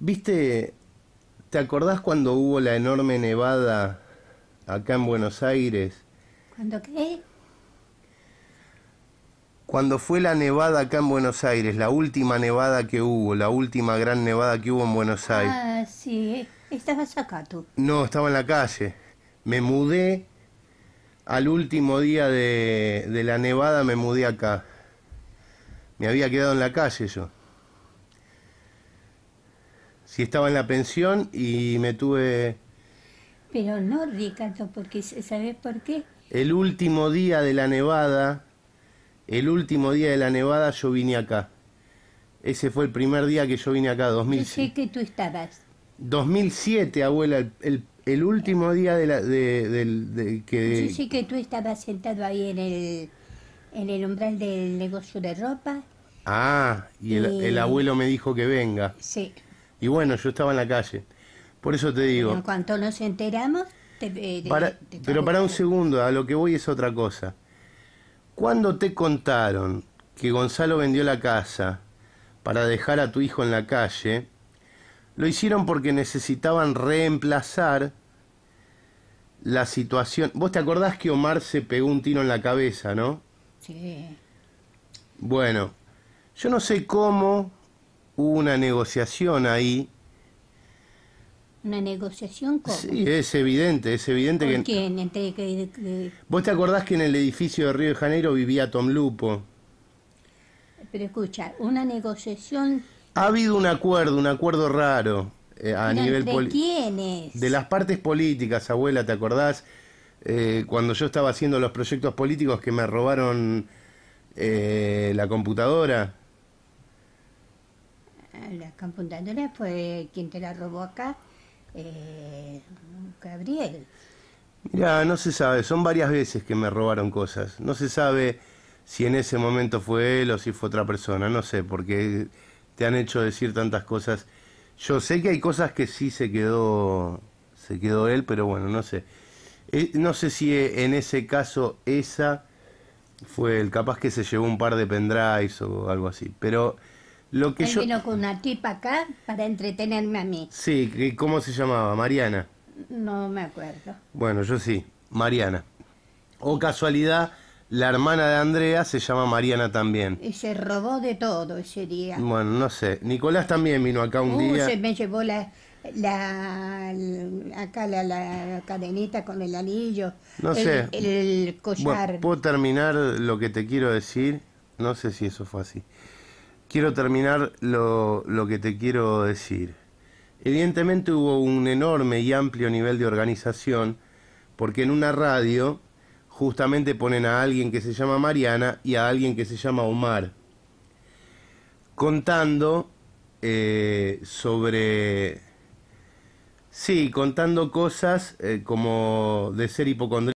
Viste, ¿te acordás cuando hubo la enorme nevada acá en Buenos Aires? ¿Cuándo qué? Cuando fue la nevada acá en Buenos Aires, la última nevada que hubo, la última gran nevada que hubo en Buenos ah, Aires. Ah, sí, estabas acá tú. No, estaba en la calle. Me mudé al último día de, de la nevada, me mudé acá. Me había quedado en la calle yo si estaba en la pensión y me tuve... Pero no, Ricardo, porque ¿sabes por qué? El último día de la nevada, el último día de la nevada yo vine acá. Ese fue el primer día que yo vine acá, 2007. Yo sé que tú estabas. 2007, abuela, el, último día de la, de, que... Yo sé que tú estabas sentado ahí en el, en el umbral del negocio de ropa. Ah, y... el abuelo me dijo que venga. Sí. Y bueno, yo estaba en la calle. Por eso te digo. en cuanto nos enteramos, eh, te, Pero para un segundo, a lo que voy es otra cosa. Cuando te contaron que Gonzalo vendió la casa para dejar a tu hijo en la calle? Lo hicieron porque necesitaban reemplazar la situación. ¿Vos te acordás que Omar se pegó un tiro en la cabeza, no? Sí. Bueno, yo no sé cómo una negociación ahí. ¿Una negociación con? Sí, es evidente, es evidente ¿Con que... quién? ¿Vos te acordás que en el edificio de Río de Janeiro vivía Tom Lupo? Pero escucha, una negociación... Ha habido un acuerdo, un acuerdo raro eh, a nivel quiénes? De las partes políticas, abuela, ¿te acordás? Eh, cuando yo estaba haciendo los proyectos políticos que me robaron eh, la computadora la apuntándole, fue quien te la robó acá, eh, Gabriel. Mira, no se sabe, son varias veces que me robaron cosas. No se sabe si en ese momento fue él o si fue otra persona, no sé, porque te han hecho decir tantas cosas. Yo sé que hay cosas que sí se quedó, se quedó él, pero bueno, no sé. Eh, no sé si en ese caso esa fue el capaz que se llevó un par de pendrives o algo así, pero lo que yo... vino con una tipa acá para entretenerme a mí. Sí, ¿cómo se llamaba? Mariana. No me acuerdo. Bueno, yo sí, Mariana. O casualidad, la hermana de Andrea se llama Mariana también. Y se robó de todo ese día. Bueno, no sé. Nicolás también vino acá un día uh, día. Se me llevó la, la, acá la, cadenita con el anillo. No sé. El, el collar. Bueno, Puedo terminar lo que te quiero decir. No sé si eso fue así quiero terminar lo, que te quiero decir. Evidentemente hubo un enorme y amplio nivel de organización, porque en una radio justamente ponen a alguien que se llama Mariana y a alguien que se llama Omar, contando eh, sobre... Sí, contando cosas eh, como de ser hipocondríaco.